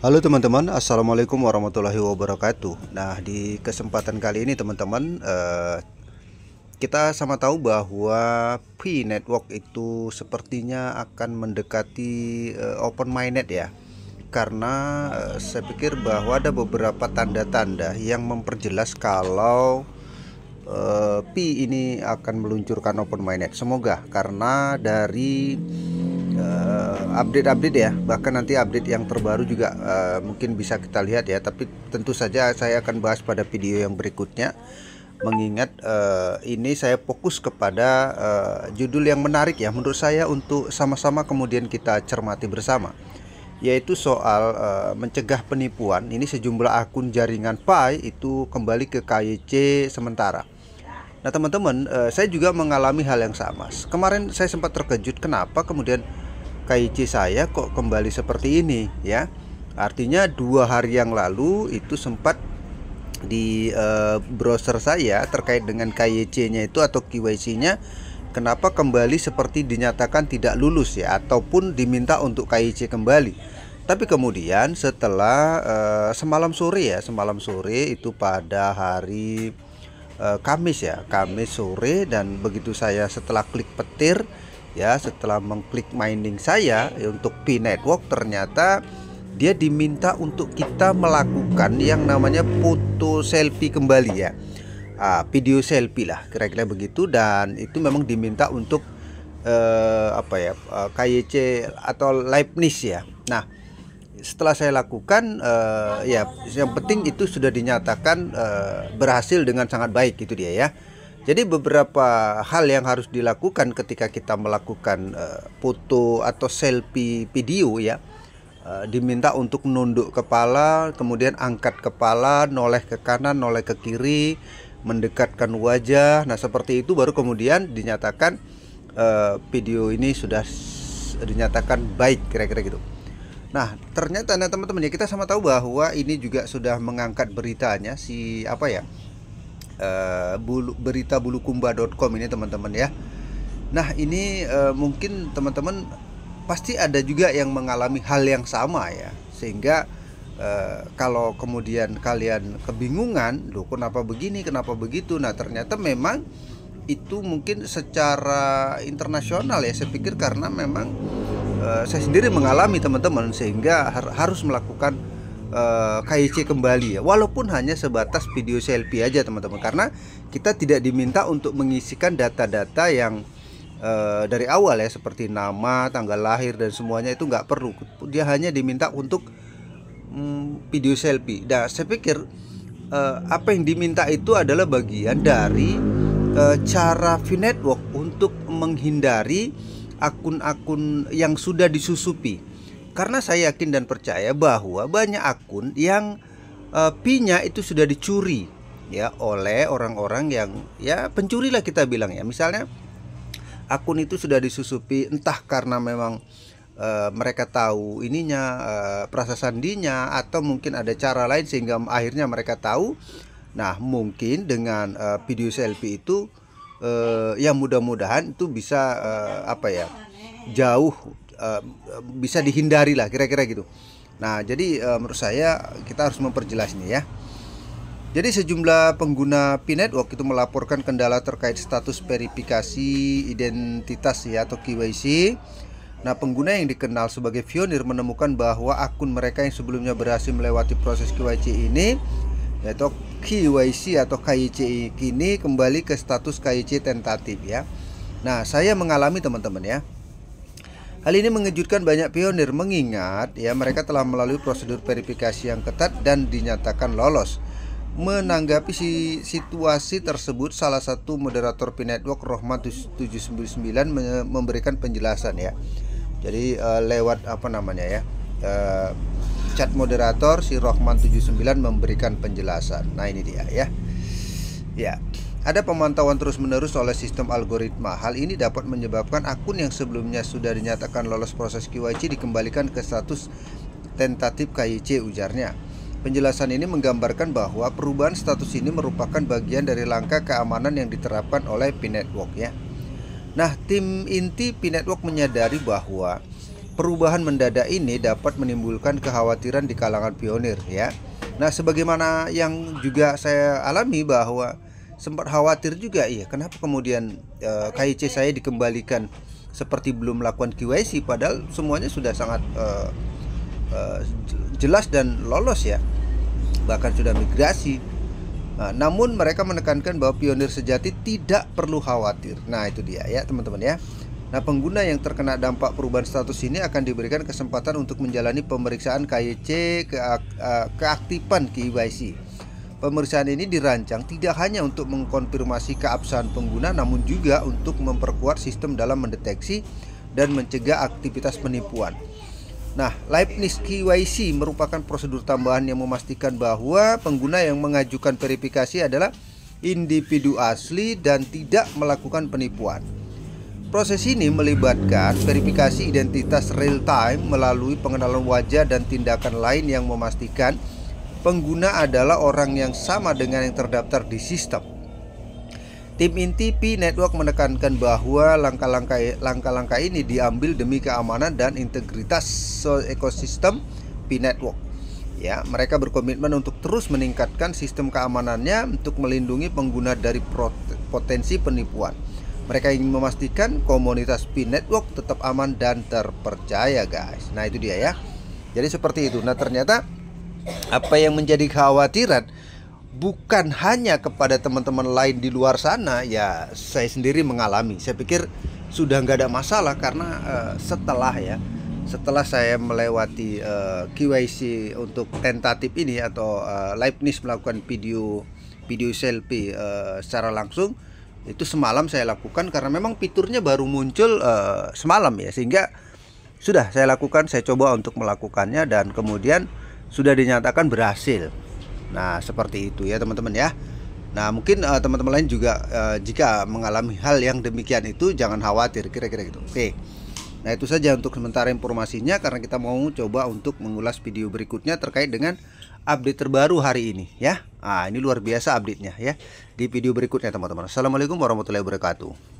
Halo teman-teman, assalamualaikum warahmatullahi wabarakatuh. Nah di kesempatan kali ini teman-teman eh, kita sama tahu bahwa P network itu sepertinya akan mendekati eh, open mainnet ya, karena eh, saya pikir bahwa ada beberapa tanda-tanda yang memperjelas kalau eh, P ini akan meluncurkan open mainnet. Semoga karena dari update-update ya bahkan nanti update yang terbaru juga uh, mungkin bisa kita lihat ya tapi tentu saja saya akan bahas pada video yang berikutnya mengingat uh, ini saya fokus kepada uh, judul yang menarik ya menurut saya untuk sama-sama kemudian kita cermati bersama yaitu soal uh, mencegah penipuan ini sejumlah akun jaringan PAI itu kembali ke KYC sementara Nah teman-teman, saya juga mengalami hal yang sama. Kemarin saya sempat terkejut kenapa kemudian Kyc saya kok kembali seperti ini ya artinya dua hari yang lalu itu sempat di uh, browser saya terkait dengan KYC-nya itu atau KYC-nya kenapa kembali seperti dinyatakan tidak lulus ya ataupun diminta untuk KYC kembali tapi kemudian setelah uh, semalam sore ya semalam sore itu pada hari uh, Kamis ya Kamis sore dan begitu saya setelah klik petir ya setelah mengklik mining saya ya, untuk P network ternyata dia diminta untuk kita melakukan yang namanya foto selfie kembali ya uh, video selfie lah kira-kira begitu dan itu memang diminta untuk uh, apa ya uh, eh, KYC atau Leibniz ya nah setelah saya lakukan uh, ya yang penting itu sudah dinyatakan uh, berhasil dengan sangat baik gitu dia ya jadi beberapa hal yang harus dilakukan ketika kita melakukan eh, foto atau selfie video ya. Eh, diminta untuk menunduk kepala, kemudian angkat kepala, noleh ke kanan, noleh ke kiri, mendekatkan wajah. Nah, seperti itu baru kemudian dinyatakan eh, video ini sudah dinyatakan baik kira-kira gitu. Nah, ternyata nah, teman-teman ya kita sama tahu bahwa ini juga sudah mengangkat beritanya si apa ya? Eh, bulu, berita bulukumba.com ini teman-teman ya. Nah ini uh, mungkin teman-teman pasti ada juga yang mengalami hal yang sama ya, sehingga Uh, kalau kemudian kalian kebingungan, loh kenapa begini, kenapa begitu? Nah, ternyata memang itu mungkin secara internasional ya saya pikir karena memang uh, saya sendiri mengalami teman-teman sehingga har harus melakukan uh, eh, KIC kembali ya walaupun hanya sebatas video selfie aja teman-teman karena kita tidak diminta untuk mengisikan data-data yang uh, dari awal ya seperti nama tanggal lahir dan semuanya itu nggak perlu dia hanya diminta untuk um, video selfie nah saya pikir uh, apa yang diminta itu adalah bagian dari uh, cara V-Network untuk menghindari akun-akun yang sudah disusupi karena saya yakin dan percaya bahwa banyak akun yang PINnya eh, pinya itu sudah dicuri ya oleh orang-orang yang ya pencuri lah kita bilang ya. Misalnya akun itu sudah disusupi entah karena memang e, mereka tahu ininya e, eh, perasa sandinya atau mungkin ada cara lain sehingga akhirnya mereka tahu nah mungkin dengan e, video selfie itu e, ya mudah-mudahan itu bisa e, apa ya jauh Eh, bisa dihindari lah kira-kira gitu. Nah, jadi eh, menurut saya kita harus memperjelas memperjelasnya ya. Jadi sejumlah pengguna Pinet waktu itu melaporkan kendala terkait status verifikasi identitas ya atau KYC. Nah, pengguna yang dikenal sebagai Vionir menemukan bahwa akun mereka yang sebelumnya berhasil melewati proses KYC ini yaitu KYC atau KYC kini kembali ke status KYC tentatif ya. Nah, saya mengalami teman-teman ya. Hal ini mengejutkan banyak pionir mengingat ya mereka telah melalui prosedur verifikasi yang ketat dan dinyatakan lolos. Menanggapi si situasi tersebut, salah satu moderator P Network Rohmat 799 memberikan penjelasan ya. Jadi uh, lewat apa namanya ya? Uh, chat moderator si Rohman 79 memberikan penjelasan. Nah, ini dia ya. Ya. Ada pemantauan terus-menerus oleh sistem algoritma. Hal ini dapat menyebabkan akun yang sebelumnya sudah dinyatakan lolos proses KYC dikembalikan ke status tentatif KYC ujarnya. Penjelasan ini menggambarkan bahwa perubahan status ini merupakan bagian dari langkah keamanan yang diterapkan oleh P-Network ya. Nah, tim inti P-Network menyadari bahwa perubahan mendadak ini dapat menimbulkan kekhawatiran di kalangan pionir ya. Nah, sebagaimana yang juga saya alami bahwa sempat khawatir juga ya kenapa kemudian e, eh, KIC saya dikembalikan seperti belum melakukan KYC padahal semuanya sudah sangat e, e, jelas dan lolos ya bahkan sudah migrasi nah, namun mereka menekankan bahwa pionir sejati tidak perlu khawatir nah itu dia ya teman-teman ya Nah, pengguna yang terkena dampak perubahan status ini akan diberikan kesempatan untuk menjalani pemeriksaan KYC keaktifan KYC Pemeriksaan ini dirancang tidak hanya untuk mengkonfirmasi keabsahan pengguna namun juga untuk memperkuat sistem dalam mendeteksi dan mencegah aktivitas penipuan. Nah, Leibniz KYC merupakan prosedur tambahan yang memastikan bahwa pengguna yang mengajukan verifikasi adalah individu asli dan tidak melakukan penipuan. Proses ini melibatkan verifikasi identitas real time melalui pengenalan wajah dan tindakan lain yang memastikan pengguna adalah orang yang sama dengan yang terdaftar di sistem. Tim inti P Network menekankan bahwa langkah-langkah ini diambil demi keamanan dan integritas ekosistem P Network. Ya, mereka berkomitmen untuk terus meningkatkan sistem keamanannya untuk melindungi pengguna dari potensi penipuan. Mereka ingin memastikan komunitas P Network tetap aman dan terpercaya, guys. Nah, itu dia ya. Jadi seperti itu. Nah, ternyata apa yang menjadi khawatiran bukan hanya kepada teman-teman lain di luar sana, ya saya sendiri mengalami. Saya pikir sudah nggak ada masalah karena uh, setelah ya, setelah saya melewati uh, eh, KYC untuk tentatif ini atau uh, Leibniz melakukan video video selfie uh, secara langsung itu semalam saya lakukan karena memang fiturnya baru muncul uh, semalam ya sehingga sudah saya lakukan saya coba untuk melakukannya dan kemudian sudah dinyatakan berhasil. Nah, seperti itu ya teman-teman ya. Nah, mungkin eh, teman-teman uh, lain juga uh, jika mengalami hal yang demikian itu jangan khawatir kira-kira gitu. Oke. Nah, itu saja untuk sementara informasinya karena kita mau coba untuk mengulas video berikutnya terkait dengan update terbaru hari ini ya. Ah, ini luar biasa update-nya ya. Di video berikutnya teman-teman. Assalamualaikum warahmatullahi wabarakatuh.